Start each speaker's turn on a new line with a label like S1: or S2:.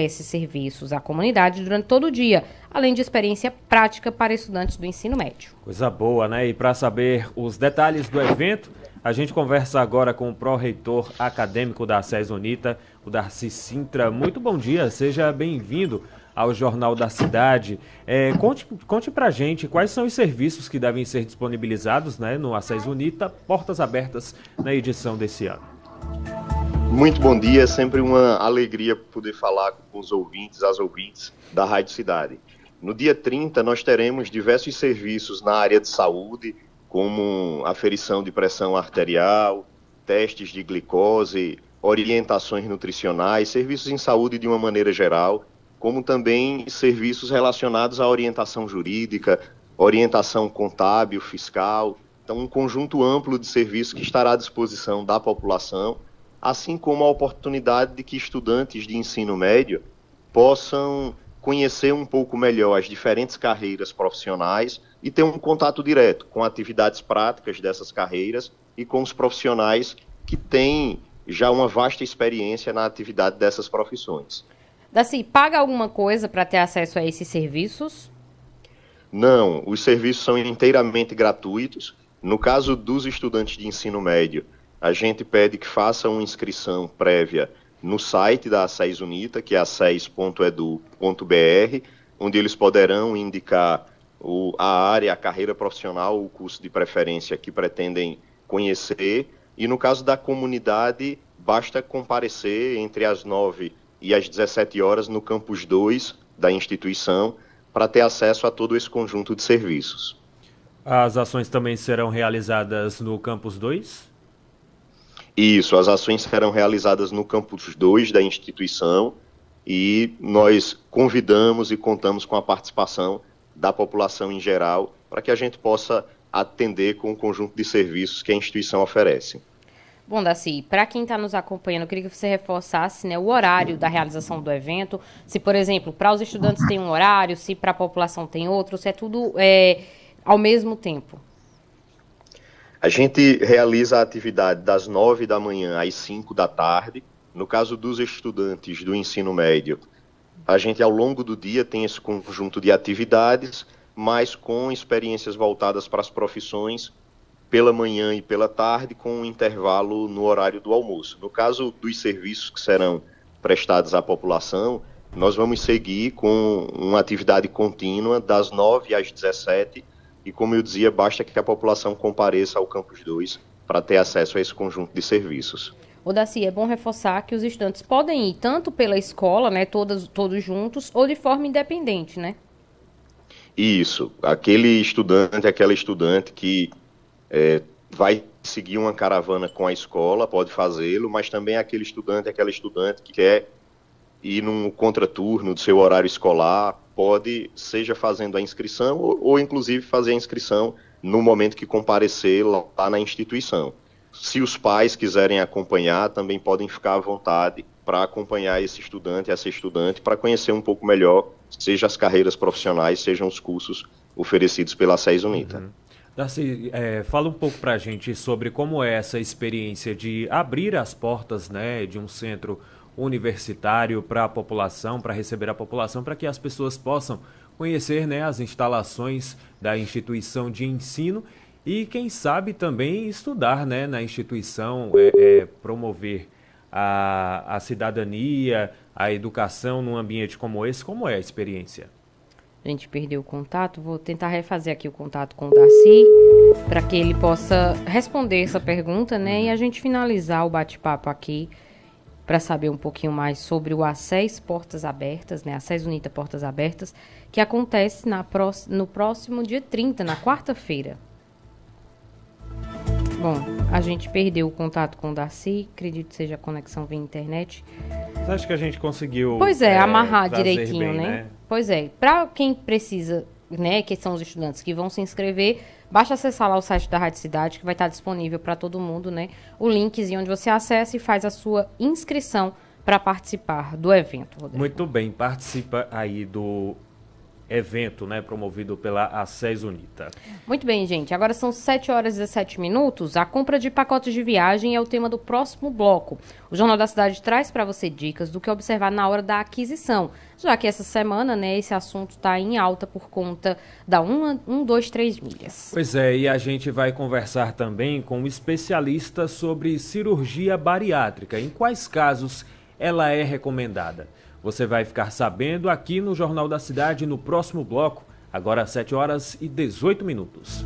S1: esses serviços à comunidade durante todo o dia, além de experiência prática para estudantes do ensino médio.
S2: Coisa boa, né? E para saber os detalhes do evento, a gente conversa agora com o pró-reitor acadêmico da SES Unita, o Darcy Sintra. Muito bom dia, seja bem-vindo ao Jornal da Cidade. É, conte conte para gente quais são os serviços que devem ser disponibilizados né, no Acesso Unita, portas abertas na edição desse ano.
S3: Muito bom dia, é sempre uma alegria poder falar com os ouvintes, as ouvintes da Rádio Cidade. No dia 30, nós teremos diversos serviços na área de saúde, como aferição de pressão arterial, testes de glicose, orientações nutricionais, serviços em saúde de uma maneira geral, como também serviços relacionados à orientação jurídica, orientação contábil, fiscal. Então, um conjunto amplo de serviços que estará à disposição da população assim como a oportunidade de que estudantes de ensino médio possam conhecer um pouco melhor as diferentes carreiras profissionais e ter um contato direto com atividades práticas dessas carreiras e com os profissionais que têm já uma vasta experiência na atividade dessas profissões.
S1: Daci, paga alguma coisa para ter acesso a esses serviços?
S3: Não, os serviços são inteiramente gratuitos. No caso dos estudantes de ensino médio, a gente pede que faça uma inscrição prévia no site da ACES Unita, que é aces.edu.br, onde eles poderão indicar o, a área, a carreira profissional, o curso de preferência que pretendem conhecer. E no caso da comunidade, basta comparecer entre as 9 e as 17 horas no campus 2 da instituição para ter acesso a todo esse conjunto de serviços.
S2: As ações também serão realizadas no campus 2?
S3: Isso, as ações serão realizadas no campus 2 da instituição e nós convidamos e contamos com a participação da população em geral para que a gente possa atender com o conjunto de serviços que a instituição oferece.
S1: Bom, Daci, para quem está nos acompanhando, eu queria que você reforçasse né, o horário da realização do evento. Se, por exemplo, para os estudantes tem um horário, se para a população tem outro, se é tudo é, ao mesmo tempo.
S3: A gente realiza a atividade das 9 da manhã às 5 da tarde. No caso dos estudantes do ensino médio, a gente ao longo do dia tem esse conjunto de atividades, mas com experiências voltadas para as profissões pela manhã e pela tarde, com um intervalo no horário do almoço. No caso dos serviços que serão prestados à população, nós vamos seguir com uma atividade contínua das 9 às 17 e como eu dizia, basta que a população compareça ao Campus 2 para ter acesso a esse conjunto de serviços.
S1: O Daci, é bom reforçar que os estudantes podem ir tanto pela escola, né, todos todos juntos, ou de forma independente, né?
S3: Isso. Aquele estudante, aquela estudante que é, vai seguir uma caravana com a escola, pode fazê-lo, mas também é aquele estudante, aquela estudante que quer ir num contraturno do seu horário escolar, pode, seja fazendo a inscrição ou, ou inclusive fazer a inscrição no momento que comparecer lá, lá na instituição. Se os pais quiserem acompanhar, também podem ficar à vontade para acompanhar esse estudante, essa estudante, para conhecer um pouco melhor, seja as carreiras profissionais, sejam os cursos oferecidos pela SES Unita. Uhum.
S2: Darcy, é, fala um pouco para a gente sobre como é essa experiência de abrir as portas né, de um centro universitário para a população, para receber a população, para que as pessoas possam conhecer né, as instalações da instituição de ensino e, quem sabe, também estudar né, na instituição, é, é, promover a, a cidadania, a educação num ambiente como esse. Como é a experiência?
S1: A gente perdeu o contato, vou tentar refazer aqui o contato com o Darcy para que ele possa responder essa pergunta, né? E a gente finalizar o bate-papo aqui para saber um pouquinho mais sobre o ACES Portas Abertas, né, ACES Unita Portas Abertas, que acontece na no próximo dia 30, na quarta-feira. Bom, a gente perdeu o contato com o Darcy, acredito que seja a conexão via internet. Você
S2: acha que a gente conseguiu... Pois é, é amarrar direitinho, bem, né? né?
S1: Pois é, para quem precisa né, que são os estudantes que vão se inscrever, basta acessar lá o site da Rádio Cidade, que vai estar disponível para todo mundo, né? O linkzinho onde você acessa e faz a sua inscrição para participar do evento. Rodrigo. Muito
S2: bem, participa aí do evento né, promovido pela ACES Unita.
S1: Muito bem, gente. Agora são 7 horas e 17 minutos. A compra de pacotes de viagem é o tema do próximo bloco. O Jornal da Cidade traz para você dicas do que observar na hora da aquisição, já que essa semana né, esse assunto está em alta por conta da 1, 1, 2, 3 milhas.
S2: Pois é, e a gente vai conversar também com um especialista sobre cirurgia bariátrica. Em quais casos ela é recomendada? Você vai ficar sabendo aqui no Jornal da Cidade no próximo bloco, agora às 7 horas e 18 minutos.